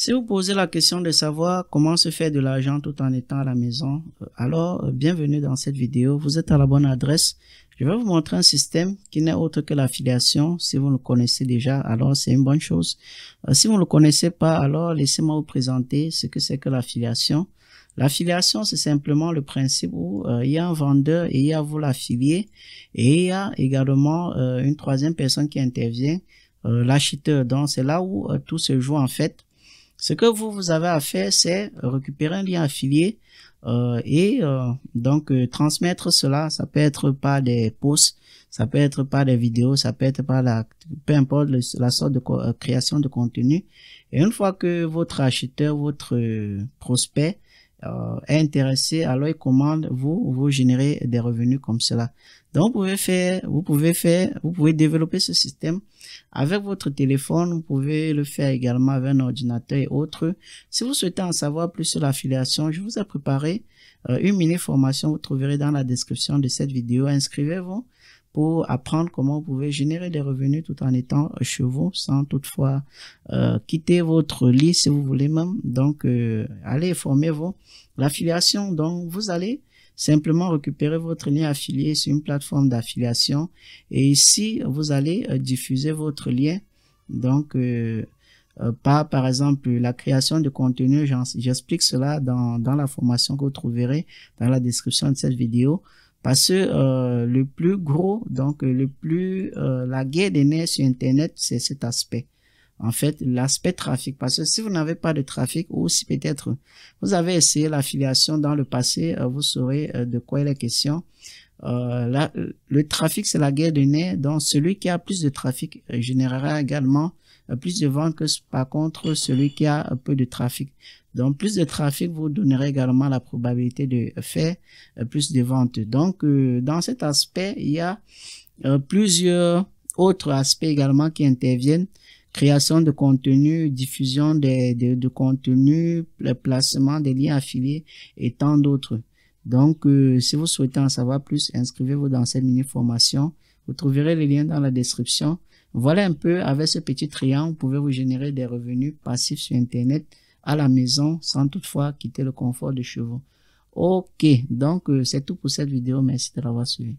Si vous posez la question de savoir comment se faire de l'argent tout en étant à la maison, euh, alors euh, bienvenue dans cette vidéo. Vous êtes à la bonne adresse. Je vais vous montrer un système qui n'est autre que l'affiliation. Si vous le connaissez déjà, alors c'est une bonne chose. Euh, si vous ne le connaissez pas, alors laissez-moi vous présenter ce que c'est que l'affiliation. L'affiliation, c'est simplement le principe où il y a un vendeur et il y a vous l'affilié et il y a également une troisième personne qui intervient, l'acheteur. Donc c'est là où tout se joue en fait. Ce que vous, vous avez à faire, c'est récupérer un lien affilié euh, et euh, donc euh, transmettre cela. Ça peut être par des posts, ça peut être par des vidéos, ça peut être par la, peu importe la sorte de création de contenu. Et une fois que votre acheteur, votre prospect euh, est intéressé, à il commande, vous, vous générez des revenus comme cela. Donc, vous pouvez faire, vous pouvez faire, vous pouvez développer ce système avec votre téléphone. Vous pouvez le faire également avec un ordinateur et autres. Si vous souhaitez en savoir plus sur l'affiliation, je vous ai préparé euh, une mini formation. Vous trouverez dans la description de cette vidéo. Inscrivez-vous pour apprendre comment vous pouvez générer des revenus tout en étant chez vous, sans toutefois euh, quitter votre lit si vous voulez même. Donc, euh, allez, formez-vous. L'affiliation donc vous allez simplement récupérer votre lien affilié sur une plateforme d'affiliation et ici, vous allez euh, diffuser votre lien. Donc, euh, par, par exemple, la création de contenu, j'explique cela dans, dans la formation que vous trouverez dans la description de cette vidéo. Parce que euh, le plus gros, donc le plus, euh, la guerre des nez sur Internet, c'est cet aspect. En fait, l'aspect trafic. Parce que si vous n'avez pas de trafic, ou si peut-être vous avez essayé l'affiliation dans le passé, euh, vous saurez de quoi est la question. le trafic, c'est la guerre des nez. Donc, celui qui a plus de trafic générera également euh, plus de ventes que par contre celui qui a un euh, peu de trafic. Donc, plus de trafic vous donnerez également la probabilité de faire euh, plus de ventes. Donc, dans cet aspect, il y a plusieurs autres aspects également qui interviennent création de contenu, diffusion de, de, contenu, le placement des liens affiliés et tant d'autres. Donc, si vous souhaitez en savoir plus, inscrivez-vous dans cette mini-formation. Vous trouverez les liens dans la description. Voilà un peu, avec ce petit triangle, vous pouvez vous générer des revenus passifs sur Internet à la maison sans toutefois quitter le confort de chez vous. Ok, donc euh, c'est tout pour cette vidéo. Merci de l'avoir suivi.